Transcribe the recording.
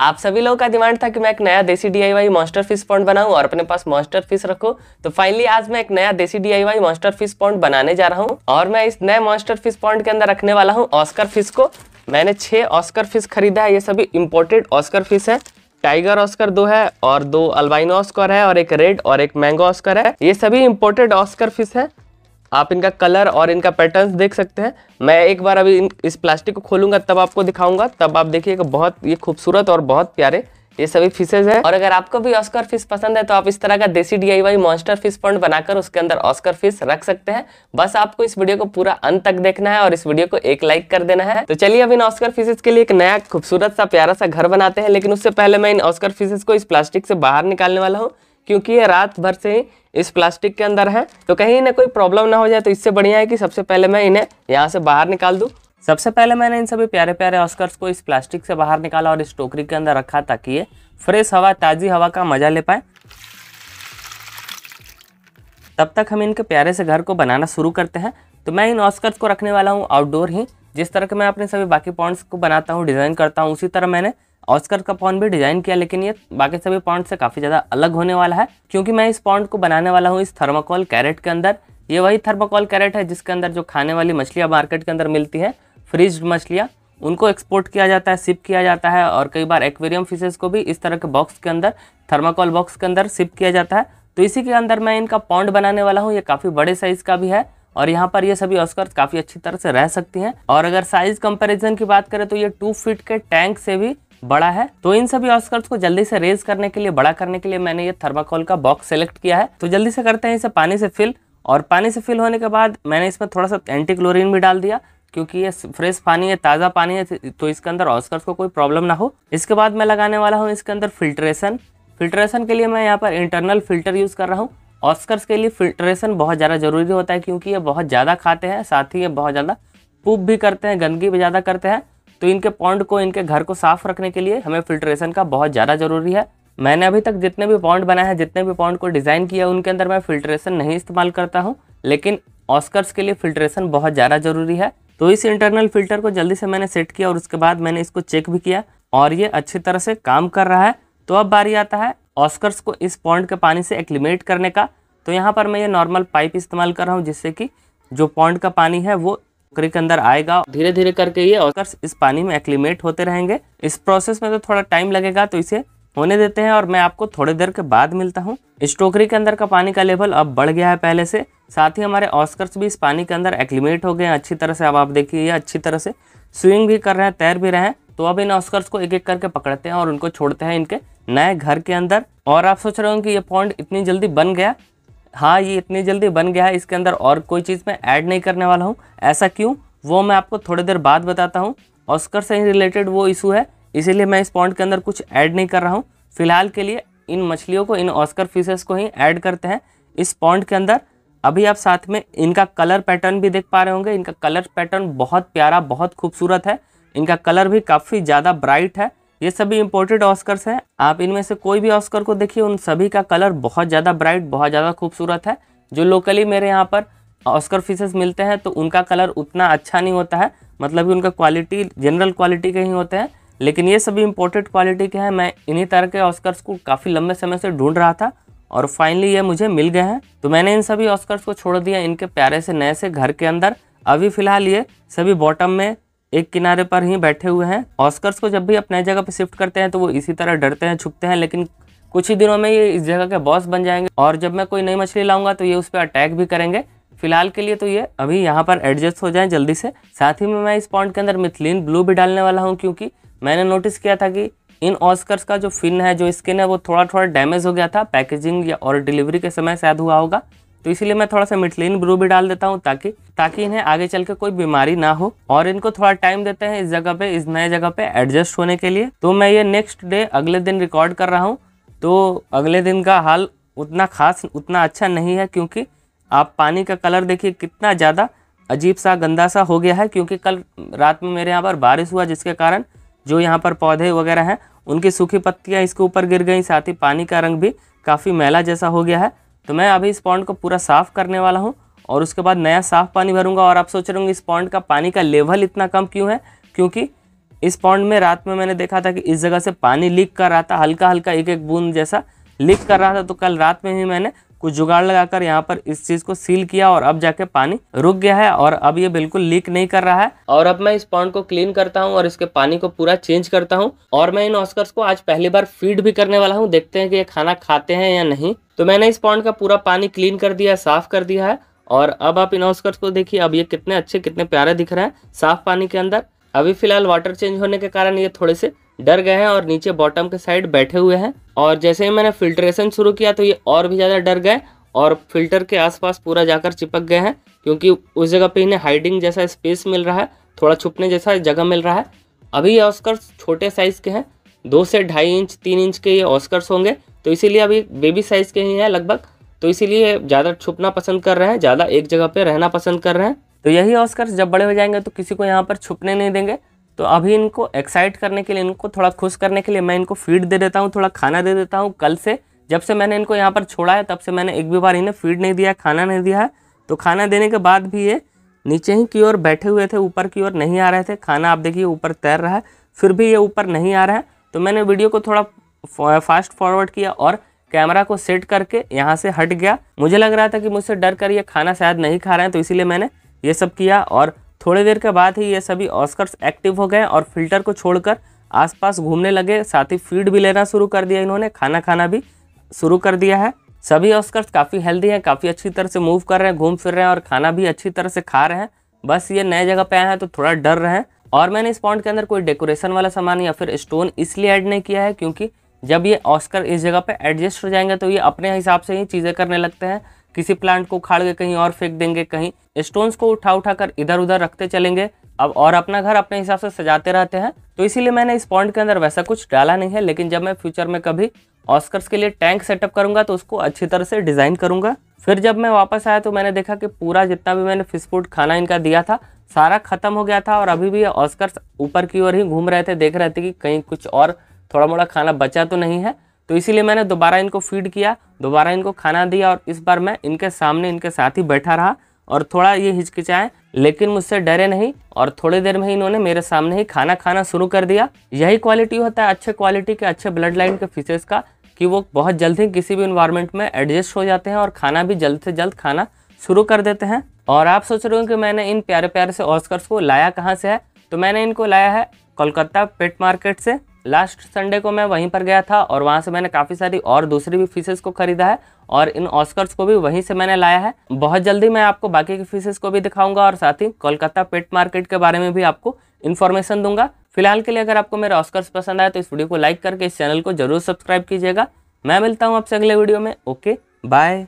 आप सभी लोगों का डिमांड था कि मैं एक नया देसी डीआईवाई मॉन्स्टर फिश पॉइंट बनाऊं और अपने पास मॉन्स्टर फिश रखो तो फाइनली आज मैं एक नया देसी डीआईवाई मॉन्स्टर फिश पॉइंट बनाने जा रहा हूं और मैं इस नए मॉन्स्टर फिश पॉइंट के अंदर रखने वाला हूं ऑस्कर फिश को मैंने छह ऑस्कर फिश खरीदा है ये सभी इम्पोर्टेड ऑस्कर फिश है टाइगर ऑस्कर दो है और दो अल्बाइनो ऑस्कर है और एक रेड और एक मैंगो ऑस्कर है ये सभी इम्पोर्टेड ऑस्कर फिश है आप इनका कलर और इनका पैटर्न देख सकते हैं मैं एक बार अभी इन, इस प्लास्टिक को खोलूंगा तब आपको दिखाऊंगा तब आप देखिएगा बहुत ये खूबसूरत और बहुत प्यारे ये सभी फिशेज हैं और अगर आपको भी ऑस्कर फिश पसंद है तो आप इस तरह का देसी डीआईवाई मॉन्स्टर फिश पॉइंट बनाकर उसके अंदर ऑस्कर फिश रख सकते हैं बस आपको इस वीडियो को पूरा अंत तक देखना है और इस वीडियो को एक लाइक कर देना है तो चलिए अब इन ऑस्कर फिशेज के लिए एक नया खूबसूरत सा प्यारा सा घर बनाते हैं लेकिन उससे पहले मैं इन ऑस्कर फिशेज को इस प्लास्टिक से बाहर निकालने वाला हूँ क्योंकि ये रात भर से इस प्लास्टिक के अंदर है तो कहीं ना कोई प्रॉब्लम ना हो जाए तो इससे बढ़िया है कि सबसे पहले मैं इन्हें यहाँ से बाहर निकाल दूँ सबसे पहले मैंने इन सभी प्यारे प्यारे ऑस्कर्स को इस प्लास्टिक से बाहर निकाला और इस टोकरी के अंदर रखा ताकि ये फ्रेश हवा ताज़ी हवा का मज़ा ले पाए तब तक हम इनके प्यारे से घर को बनाना शुरू करते हैं तो मैं इन ऑस्कर्स को रखने वाला हूँ आउटडोर ही जिस तरह के मैं अपने सभी बाकी पॉइंट्स को बनाता हूँ डिज़ाइन करता हूँ उसी तरह मैंने ऑस्कर का पॉन्ड भी डिज़ाइन किया लेकिन ये बाकी सभी पॉन्ड से काफ़ी ज़्यादा अलग होने वाला है क्योंकि मैं इस पॉन्ड को बनाने वाला हूँ इस थर्माकोल कैरेट के अंदर ये वही थर्माकोल कैरेट है जिसके अंदर जो खाने वाली मछलियाँ मार्केट के अंदर मिलती है फ्रिज मछलियाँ उनको एक्सपोर्ट किया जाता है सिप किया जाता है और कई बार एक्वेरियम फिशेज को भी इस तरह के बॉक्स के अंदर थर्माकोल बॉक्स के अंदर सिप किया जाता है तो इसी के अंदर मैं इनका पॉन्ड बनाने वाला हूँ ये काफ़ी बड़े साइज़ का भी है और यहाँ पर ये सभी ऑस्कर काफ़ी अच्छी तरह से रह सकती हैं और अगर साइज़ कंपैरिजन की बात करें तो ये टू फीट के टैंक से भी बड़ा है तो इन सभी ऑस्कर्स को जल्दी से रेज करने के लिए बड़ा करने के लिए मैंने ये थर्माकोल का बॉक्स सेलेक्ट किया है तो जल्दी से करते हैं इसे पानी से फिल और पानी से फिल होने के बाद मैंने इसमें थोड़ा सा एंटी क्लोरिन भी डाल दिया क्योंकि ये फ्रेश पानी है ताज़ा पानी है तो इसके अंदर ऑस्कर्स को कोई प्रॉब्लम ना हो इसके बाद मैं लगाने वाला हूँ इसके अंदर फिल्ट्रेशन फिल्ट्रेशन के लिए मैं यहाँ पर इंटरनल फिल्टर यूज़ कर रहा हूँ ऑस्कर्स के लिए फिल्ट्रेशन बहुत ज़्यादा ज़रूरी होता है क्योंकि ये बहुत ज़्यादा खाते हैं साथ ही ये बहुत ज़्यादा पूप भी करते हैं गंदगी भी ज़्यादा करते हैं तो इनके पॉन्ड को इनके घर को साफ रखने के लिए हमें फिल्ट्रेशन का बहुत ज़्यादा ज़रूरी है मैंने अभी तक जितने भी पॉन्ड बनाए हैं जितने भी पॉन्ड को डिज़ाइन किया उनके अंदर मैं फिल्ट्रेशन नहीं इस्तेमाल करता हूँ लेकिन ऑस्कर्स के लिए फिल्ट्रेशन बहुत ज़्यादा ज़रूरी है तो इस इंटरनल फिल्टर को जल्दी से मैंने सेट किया और उसके बाद मैंने इसको चेक भी किया और ये अच्छी तरह से काम कर रहा है तो अब बारी आता है ऑस्कर्स को इस पॉन्ड के पानी से एक्लिमेट करने का तो यहाँ पर मैं ये नॉर्मल पाइप इस्तेमाल कर रहा हूँ जिससे कि जो पॉन्ड का पानी है वो टोकरी के अंदर आएगा धीरे धीरे करके ये ऑकर्स इस पानी में एक्लीमेट होते रहेंगे इस प्रोसेस में तो थोड़ा टाइम लगेगा तो इसे होने देते हैं और मैं आपको थोड़ी देर के बाद मिलता हूँ इस टोकरी के अंदर का पानी का लेवल अब बढ़ गया है पहले से साथ ही हमारे ऑस्कर्स भी इस पानी के अंदर एक्लीमेट हो गए हैं अच्छी तरह से अब आप देखिए अच्छी तरह से स्विंग भी कर रहे हैं तैर भी रहे हैं तो अब इन ऑस्कर्स को एक एक करके पकड़ते हैं और उनको छोड़ते हैं इनके नए घर के अंदर और आप सोच रहे हो कि ये पॉइंट इतनी जल्दी बन गया हाँ ये इतनी जल्दी बन गया है इसके अंदर और कोई चीज़ मैं ऐड नहीं करने वाला हूँ ऐसा क्यों वो मैं आपको थोड़ी देर बाद बताता हूँ ऑस्कर से ही रिलेटेड वो इशू है इसीलिए मैं इस पॉइंट के अंदर कुछ ऐड नहीं कर रहा हूँ फिलहाल के लिए इन मछलियों को इन ऑस्कर फिशेस को ही ऐड करते हैं इस पॉइंट के अंदर अभी आप साथ में इनका कलर पैटर्न भी देख पा रहे होंगे इनका कलर पैटर्न बहुत प्यारा बहुत खूबसूरत है इनका कलर भी काफ़ी ज़्यादा ब्राइट है ये सभी इम्पोर्टेड ऑस्कर्स हैं आप इनमें से कोई भी ऑस्कर को देखिए उन सभी का कलर बहुत ज़्यादा ब्राइट बहुत ज़्यादा खूबसूरत है जो लोकली मेरे यहाँ पर ऑस्कर फिशेस मिलते हैं तो उनका कलर उतना अच्छा नहीं होता है मतलब कि उनका क्वालिटी जनरल क्वालिटी के ही होते हैं लेकिन ये सभी इम्पोर्टेड क्वालिटी के हैं मैं इन्हीं तरह के ऑस्कर्स को काफ़ी लंबे समय से ढूंढ रहा था और फाइनली ये मुझे मिल गए हैं तो मैंने इन सभी ऑस्कर्स को छोड़ दिया इनके प्यारे से नए से घर के अंदर अभी फ़िलहाल ये सभी बॉटम में एक किनारे पर ही बैठे हुए हैं ऑस्कर्स को जब भी अपने जगह पर शिफ्ट करते हैं तो वो इसी तरह डरते हैं छुपते हैं लेकिन कुछ ही दिनों में ये इस जगह के बॉस बन जाएंगे और जब मैं कोई नई मछली लाऊंगा तो ये उस पर अटैक भी करेंगे फिलहाल के लिए तो ये अभी यहाँ पर एडजस्ट हो जाए जल्दी से साथ ही में मैं इस पॉइंट के अंदर मिथिलीन ब्लू भी डालने वाला हूँ क्योंकि मैंने नोटिस किया था कि इन ऑस्कर्स का जो फिन है जो स्किन है वो थोड़ा थोड़ा डैमेज हो गया था पैकेजिंग या और डिलीवरी के समय शायद हुआ होगा तो इसलिए मैं थोड़ा सा मिठलिन ब्रू भी डाल देता हूँ ताकि ताकि इन्हें आगे चल के कोई बीमारी ना हो और इनको थोड़ा टाइम देते हैं इस जगह पे इस नए जगह पे एडजस्ट होने के लिए तो मैं ये नेक्स्ट डे अगले दिन रिकॉर्ड कर रहा हूँ तो अगले दिन का हाल उतना खास उतना अच्छा नहीं है क्योंकि आप पानी का कलर देखिए कितना ज़्यादा अजीब सा गंदा सा हो गया है क्योंकि कल रात में मेरे यहाँ पर बारिश हुआ जिसके कारण जो यहाँ पर पौधे वगैरह हैं उनकी सूखी पत्तियाँ इसके ऊपर गिर गई साथ ही पानी का रंग भी काफ़ी मैला जैसा हो गया है तो मैं अभी इस पॉन्ड को पूरा साफ़ करने वाला हूँ और उसके बाद नया साफ़ पानी भरूंगा और आप सोच रहे होंगे इस पॉन्ड का पानी का लेवल इतना कम क्यों है क्योंकि इस पॉन्ड में रात में मैंने देखा था कि इस जगह से पानी लीक कर रहा था हल्का हल्का एक एक बूंद जैसा लीक कर रहा था तो कल रात में ही मैंने कुछ जुगाड़ लगाकर यहाँ पर इस चीज़ को सील किया और अब जाके पानी रुक गया है और अब ये बिल्कुल लीक नहीं कर रहा है और अब मैं इस पॉन्ड को क्लीन करता हूँ और इसके पानी को पूरा चेंज करता हूँ और मैं इन ऑस्कर्स को आज पहली बार फीड भी करने वाला हूँ देखते हैं कि ये खाना खाते हैं या नहीं तो मैंने इस पॉन्ड का पूरा पानी क्लीन कर दिया साफ कर दिया है और अब आप इन ऑस्कर्स को देखिए अब ये कितने अच्छे कितने प्यारे दिख रहे हैं साफ पानी के अंदर अभी फिलहाल वाटर चेंज होने के कारण ये थोड़े से डर गए हैं और नीचे बॉटम के साइड बैठे हुए हैं और जैसे ही मैंने फिल्ट्रेशन शुरू किया तो ये और भी ज़्यादा डर गए और फिल्टर के आसपास पूरा जाकर चिपक गए हैं क्योंकि उस जगह पे इन्हें हाइडिंग जैसा स्पेस मिल रहा है थोड़ा छुपने जैसा जगह मिल रहा है अभी ये ऑस्कर छोटे साइज़ के हैं दो से ढाई इंच तीन इंच के ये ऑस्कर्स होंगे तो इसीलिए अभी बेबी साइज़ के ही हैं लगभग तो इसीलिए ज़्यादा छुपना पसंद कर रहे हैं ज़्यादा एक जगह पर रहना पसंद कर रहे हैं तो यही ऑस्कर जब बड़े हो जाएंगे तो किसी को यहाँ पर छुपने नहीं देंगे तो अभी इनको एक्साइट करने के लिए इनको थोड़ा खुश करने के लिए मैं इनको फीड दे देता हूँ थोड़ा खाना दे देता हूँ कल से जब से मैंने इनको यहाँ पर छोड़ा है तब से मैंने एक भी बार इन्हें फीड नहीं दिया खाना नहीं दिया है तो खाना देने के बाद भी ये नीचे ही की ओर बैठे हुए थे ऊपर की ओर नहीं आ रहे थे खाना आप देखिए ऊपर तैर रहा है फिर भी ये ऊपर नहीं आ रहा है तो मैंने वीडियो को थोड़ा फास्ट फॉरवर्ड किया और कैमरा को सेट करके यहाँ से हट गया मुझे लग रहा था कि मुझसे डर कर ये खाना शायद नहीं खा रहे हैं तो इसीलिए मैंने ये सब किया और थोड़ी देर के बाद ही ये सभी ऑस्कर्स एक्टिव हो गए और फिल्टर को छोड़कर आसपास घूमने लगे साथ ही फीड भी लेना शुरू कर दिया इन्होंने खाना खाना भी शुरू कर दिया है सभी ऑस्कर्स काफ़ी हेल्दी हैं काफ़ी अच्छी तरह से मूव कर रहे हैं घूम फिर रहे हैं और खाना भी अच्छी तरह से खा रहे हैं बस ये नए जगह पे आए हैं तो थोड़ा डर रहे हैं और मैंने इस पॉइंट के अंदर कोई डेकोरेशन वाला सामान या फिर स्टोन इसलिए ऐड नहीं किया है क्योंकि जब ये ऑस्कर इस जगह पे एडजस्ट हो जाएंगे तो ये अपने हिसाब से ही चीज़ें करने लगते हैं किसी प्लांट को उखाड़ के कहीं और फेंक देंगे कहीं स्टोन्स को उठा उठा कर इधर उधर रखते चलेंगे अब और अपना घर अपने हिसाब से सजाते रहते हैं तो इसीलिए मैंने इस पॉइंट के अंदर वैसा कुछ डाला नहीं है लेकिन जब मैं फ्यूचर में कभी ऑस्कर्स के लिए टैंक सेटअप करूंगा तो उसको अच्छी तरह से डिज़ाइन करूंगा फिर जब मैं वापस आया तो मैंने देखा कि पूरा जितना भी मैंने फिश फूड खाना इनका दिया था सारा ख़त्म हो गया था और अभी भी ऑस्कर्स ऊपर की ओर ही घूम रहे थे देख रहे थे कि कहीं कुछ और थोड़ा मोड़ा खाना बचा तो नहीं है तो इसीलिए मैंने दोबारा इनको फीड किया दोबारा इनको खाना दिया और इस बार मैं इनके सामने इनके साथ ही बैठा रहा और थोड़ा ये हिचकिचाए लेकिन मुझसे डरे नहीं और थोड़ी देर में ही इन्होंने मेरे सामने ही खाना खाना शुरू कर दिया यही क्वालिटी होता है अच्छे क्वालिटी के अच्छे ब्लड लाइन के फिशेज़ का कि वो बहुत जल्द ही किसी भी इन्वायरमेंट में एडजस्ट हो जाते हैं और खाना भी जल्द से जल्द खाना शुरू कर देते हैं और आप सोच रहे हो कि मैंने इन प्यारे प्यारे से ऑस्कर्स को लाया कहाँ से है तो मैंने इनको लाया है कोलकाता पेट मार्केट से लास्ट संडे को मैं वहीं पर गया था और वहाँ से मैंने काफ़ी सारी और दूसरी भी फीसेस को खरीदा है और इन ऑस्कर्स को भी वहीं से मैंने लाया है बहुत जल्दी मैं आपको बाकी के फीसेस को भी दिखाऊंगा और साथ ही कोलकाता पेट मार्केट के बारे में भी आपको इन्फॉर्मेशन दूंगा फिलहाल के लिए अगर आपको मेरा ऑस्कर्स पसंद आए तो इस वीडियो को लाइक करके इस चैनल को जरूर सब्सक्राइब कीजिएगा मैं मिलता हूँ आपसे अगले वीडियो में ओके बाय